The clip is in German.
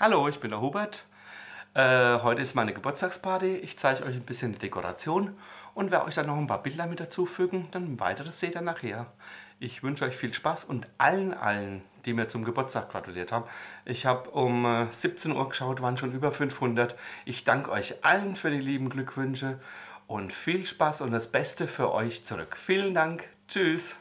Hallo, ich bin der Hubert. Äh, heute ist meine Geburtstagsparty. Ich zeige euch ein bisschen die Dekoration und werde euch dann noch ein paar Bilder mit dazufügen. Dann weiteres seht ihr nachher. Ich wünsche euch viel Spaß und allen, allen, die mir zum Geburtstag gratuliert haben. Ich habe um 17 äh, Uhr geschaut, waren schon über 500. Ich danke euch allen für die lieben Glückwünsche und viel Spaß und das Beste für euch zurück. Vielen Dank. Tschüss.